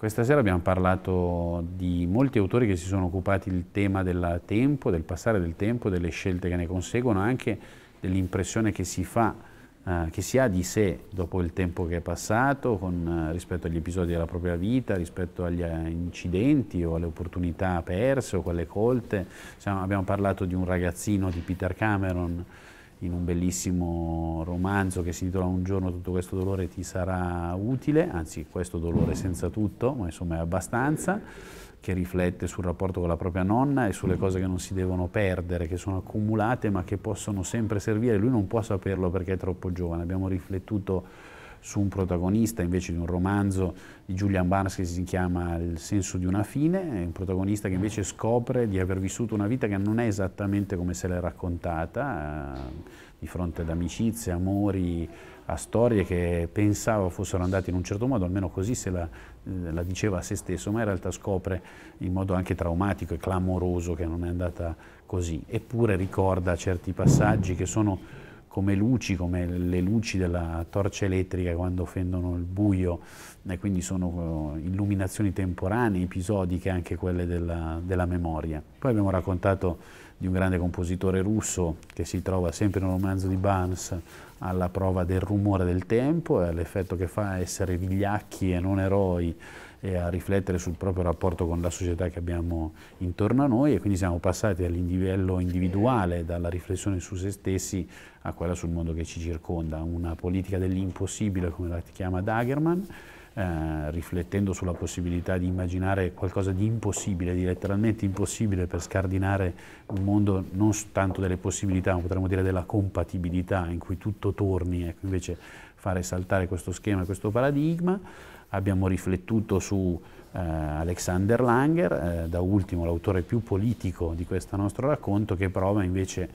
Questa sera abbiamo parlato di molti autori che si sono occupati del tema del tempo, del passare del tempo, delle scelte che ne conseguono, anche dell'impressione che si fa, eh, che si ha di sé dopo il tempo che è passato, con, eh, rispetto agli episodi della propria vita, rispetto agli eh, incidenti o alle opportunità perse o quelle colte. Siamo, abbiamo parlato di un ragazzino di Peter Cameron in un bellissimo romanzo che si intitola Un giorno tutto questo dolore ti sarà utile, anzi questo dolore senza tutto, ma insomma è abbastanza, che riflette sul rapporto con la propria nonna e sulle cose che non si devono perdere, che sono accumulate ma che possono sempre servire. Lui non può saperlo perché è troppo giovane, abbiamo riflettuto su un protagonista invece di un romanzo di Julian Barnes che si chiama Il senso di una fine, è un protagonista che invece scopre di aver vissuto una vita che non è esattamente come se l'è raccontata, eh, di fronte ad amicizie, amori, a storie che pensava fossero andate in un certo modo, almeno così se la, eh, la, diceva a se stesso, ma in realtà scopre in modo anche traumatico e clamoroso che non è andata così, eppure ricorda certi passaggi che sono come luci, come le luci della torcia elettrica quando fendono il buio, e quindi sono eh, illuminazioni temporanee, episodiche anche quelle della, della memoria. Poi abbiamo raccontato di un grande compositore russo che si trova sempre nel romanzo di Barnes alla prova del rumore del tempo e all'effetto che fa essere vigliacchi e non eroi e a riflettere sul proprio rapporto con la società che abbiamo intorno a noi e quindi siamo passati all'indivello individuale, dalla riflessione su se stessi a quella sul mondo che ci circonda, una politica dell'impossibile come la chiama Dagerman eh, riflettendo sulla possibilità di immaginare qualcosa di impossibile, di letteralmente impossibile per scardinare un mondo non tanto delle possibilità, ma potremmo dire della compatibilità in cui tutto torni, ecco, invece fare saltare questo schema, questo paradigma. Abbiamo riflettuto su eh, Alexander Langer, eh, da ultimo l'autore più politico di questo nostro racconto, che prova invece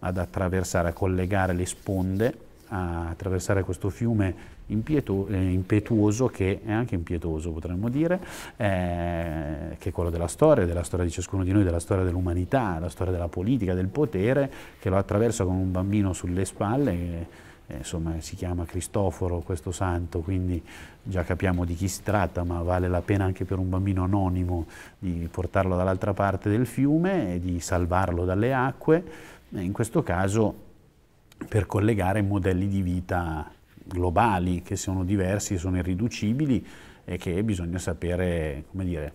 ad attraversare, a collegare le sponde a attraversare questo fiume impietu- eh, impetuoso, che è anche impietoso potremmo dire, eh, che è quello della storia, della storia di ciascuno di noi, della storia dell'umanità, della storia della politica, del potere, che lo attraversa con un bambino sulle spalle. Eh, insomma si chiama Cristoforo questo santo, quindi già capiamo di chi si tratta, ma vale la pena anche per un bambino anonimo di portarlo dall'altra parte del fiume e di salvarlo dalle acque. In questo caso per collegare modelli di vita globali che sono diversi, sono irriducibili e che bisogna sapere, come dire,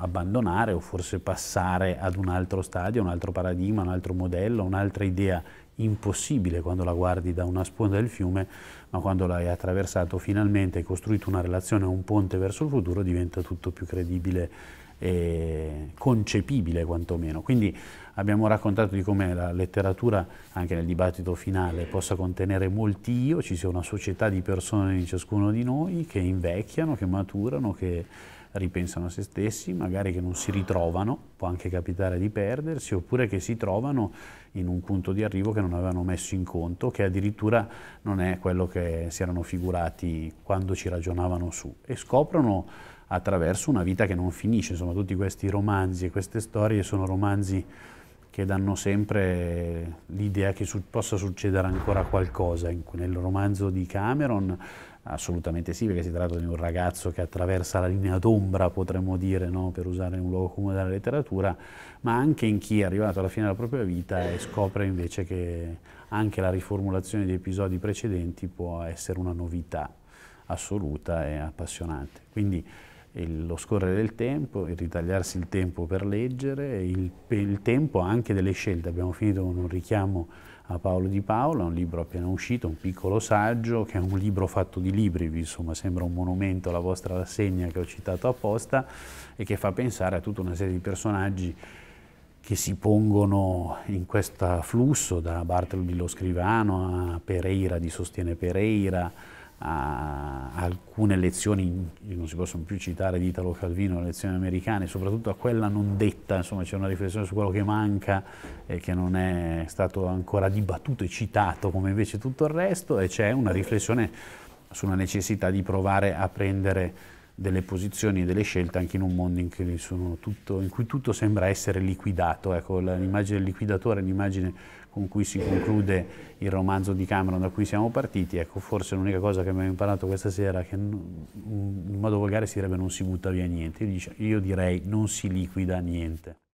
abbandonare o forse passare ad un altro stadio, un altro paradigma, un altro modello, un'altra idea impossibile quando la guardi da una sponda del fiume, ma quando l'hai attraversato finalmente, hai costruito una relazione, un ponte verso il futuro, diventa tutto più credibile e concepibile quantomeno. Quindi abbiamo raccontato di come la letteratura, anche nel dibattito finale, possa contenere molti io, ci sia una società di persone in ciascuno di noi che invecchiano, che maturano, che ripensano a se stessi, magari che non si ritrovano, può anche capitare di perdersi, oppure che si trovano in un punto di arrivo che non avevano messo in conto, che addirittura non è quello che si erano figurati quando ci ragionavano su, e scoprono attraverso una vita che non finisce, insomma tutti questi romanzi e queste storie sono romanzi che danno sempre l'idea che su possa succedere ancora qualcosa. Nel romanzo di Cameron assolutamente sì, perché si tratta di un ragazzo che attraversa la linea d'ombra, potremmo dire, no? per usare un luogo comune della letteratura, ma anche in chi è arrivato alla fine della propria vita e scopre invece che anche la riformulazione di episodi precedenti può essere una novità assoluta e appassionante. Quindi, il, lo scorrere del tempo, il ritagliarsi il tempo per leggere, il, il tempo anche delle scelte. Abbiamo finito con un richiamo a Paolo Di Paola, un libro appena uscito, un piccolo saggio, che è un libro fatto di libri, insomma sembra un monumento alla vostra rassegna che ho citato apposta e che fa pensare a tutta una serie di personaggi che si pongono in questo flusso, da Bartleby lo Scrivano a Pereira di Sostiene Pereira, a alcune lezioni, non si possono più citare di Italo Calvino, le lezioni americane, soprattutto a quella non detta, insomma c'è una riflessione su quello che manca e che non è stato ancora dibattuto e citato come invece tutto il resto e c'è una riflessione sulla necessità di provare a prendere delle posizioni e delle scelte anche in un mondo in cui tutto, in cui tutto sembra essere liquidato. Ecco, l'immagine del liquidatore è un'immagine con cui si conclude il romanzo di Cameron da cui siamo partiti, ecco forse l'unica cosa che abbiamo imparato questa sera è che in modo volgare si direbbe non si butta via niente, io direi non si liquida niente.